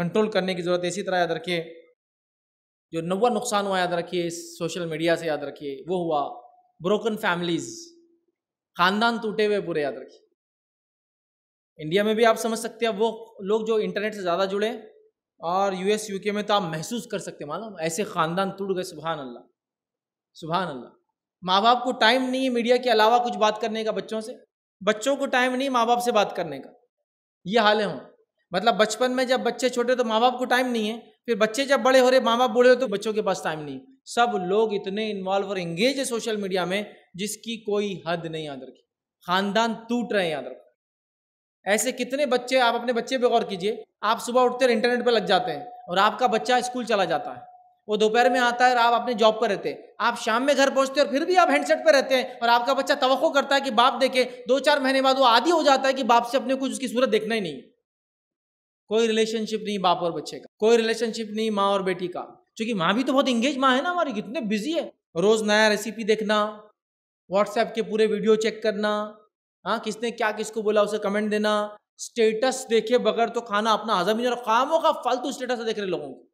control करने की ज़रूरत है इसी तरह याद रखिए जो नवा नुकसान हुआ याद रखिए इस सोशल मीडिया से याद रखिए वो हुआ ब्रोकन फैमिलीज़ ख़ानदान टूटे हुए बुरे याद रखिए इंडिया में भी आप समझ सकते हैं वो लोग जो इंटरनेट से ज़्यादा जुड़े और यूएस यूके में तो आप महसूस कर सकते हैं मालूम ऐसे ख़ानदान टूट गए सुबहान अल्लाह सुबहान अल्लाह माँ बाप को टाइम नहीं है मीडिया के अलावा कुछ बात करने का बच्चों से बच्चों को टाइम नहीं माँ बाप से बात करने का ये हाल है हों मतलब बचपन में जब बच्चे छोटे तो माँ बाप को टाइम नहीं है फिर बच्चे जब बड़े हो रहे माँ बाप बूढ़े हो तो बच्चों के पास टाइम नहीं सब लोग इतने इन्वॉल्व और एंगेज है सोशल मीडिया में जिसकी कोई हद नहीं याद रखी खानदान टूट रहे हैं याद रखो ऐसे कितने बच्चे आप अपने बच्चे पर गौर कीजिए आप सुबह उठते इंटरनेट पर लग जाते हैं और आपका बच्चा स्कूल चला जाता है वो दोपहर में आता है और आप अपने जॉब पर रहते हैं आप शाम में घर पहुंचते हैं और फिर भी आप हैंडसेट पर रहते हैं और आपका बच्चा तो करता है कि बाप देखे दो चार महीने बाद वो आदि हो जाता है कि बाप से अपने कुछ उसकी सूरत देखना ही नहीं है कोई रिलेशनशिप नहीं बाप और बच्चे का कोई रिलेशनशिप नहीं माँ और बेटी का क्योंकि माँ भी तो बहुत इंगेज माँ है ना हमारी कितने बिजी है रोज नया रेसिपी देखना व्हाट्सएप के पूरे वीडियो चेक करना हाँ किसने क्या किसको बोला उसे कमेंट देना स्टेटस देखे बगैर तो खाना अपना हजम नहीं और कामों का फालतू स्टेटस देख रहे लोगों को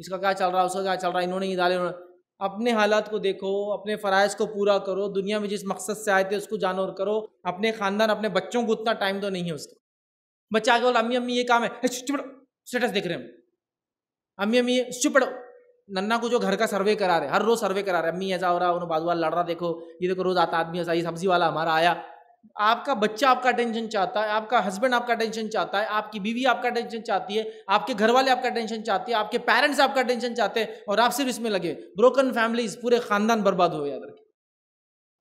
इसका क्या चल रहा है उसका क्या चल रहा है इन्होंने ये डाले उन्होंने अपने हालात को देखो अपने फ़राइज़ को पूरा करो दुनिया में जिस मकसद से आए थे उसको जानो और करो अपने ख़ानदान अपने बच्चों को उतना टाइम तो नहीं है उसका बच्चा आगे बोला अम्मी अम्मी ये काम है स्टेटस देख रहे हैं अम्मी अम्मी चुप पड़ो नन्ना को जो घर का सर्वे करा रहे हर रोज सर्वे करा रहे अम्मी ऐसा हो रहा उन्होंने बाजू वाला लड़ रहा देखो ये देखो रोज आता आदमी ऐसा ये सब्जी वाला हमारा आया आपका बच्चा आपका टेंशन चाहता है आपका हस्बैंड आपका टेंशन चाहता है आपकी बीवी आपका टेंशन चाहती है आपके घर वाले आपका टेंशन चाहती है आपके पेरेंट्स आपका टेंशन चाहते हैं और आप सिर्फ इसमें लगे ब्रोकन फैमिलीज पूरे खानदान बर्बाद हो याद रखें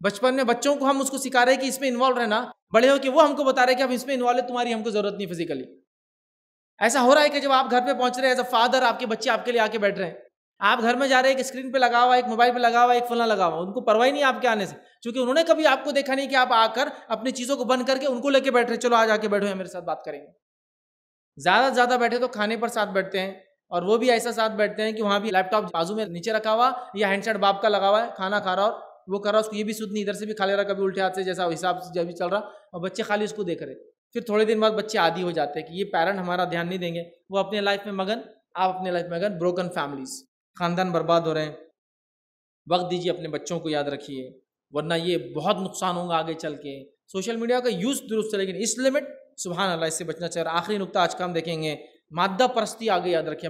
बचपन में बच्चों को हम उसको सिखा रहे हैं कि इसमें इन्वॉल्व रहना बड़े हो कि वो हमको बता रहे कि अब इसमें इन्वॉल्व तुम्हारी हमको जरूरत नहीं फिजिकली ऐसा हो रहा है कि जब आप घर पे पहुंच रहे हैं एज अ फादर आपके बच्चे आपके लिए आके बैठ रहे हैं आप घर में जा रहे हैं एक स्क्रीन पे लगा हुआ एक मोबाइल पे लगा हुआ एक फलना लगा हुआ उनको परवाह नहीं आपके आने से क्योंकि उन्होंने कभी आपको देखा नहीं कि आप आकर अपनी चीज़ों को बंद करके उनको लेके बैठ रहे चलो आज आके बैठो मेरे साथ बात करेंगे ज़्यादा से ज़्यादा बैठे तो खाने पर साथ बैठते हैं और वो भी ऐसा साथ बैठते हैं कि वहां भी लैपटॉप बाजू में नीचे रखा हुआ या हैंडसेट बाप का लगा हुआ है खाना खा रहा और वो कर रहा उसको ये भी सुध नहीं इधर से भी खाली रहा कभी उल्टे हाथ से जैसा हिसाब से जब भी चल रहा और बच्चे खाली उसको देख रहे फिर थोड़े दिन बाद बच्चे आदि हो जाते हैं कि ये पेरेंट हमारा ध्यान नहीं देंगे वो अपने लाइफ में मगन आप अपने लाइफ में मगन ब्रोकन फैमिलीज खानदान बर्बाद हो रहे हैं वक्त दीजिए अपने बच्चों को याद रखिए वरना ये बहुत नुकसान होगा आगे चल के सोशल मीडिया का यूज़ दुरुस्त है लेकिन इस लिमिट सुबह अल्लाह इससे बचना चाहिए आखिरी नुकता आज का हम देखेंगे मादा परस्ती आगे याद रखिए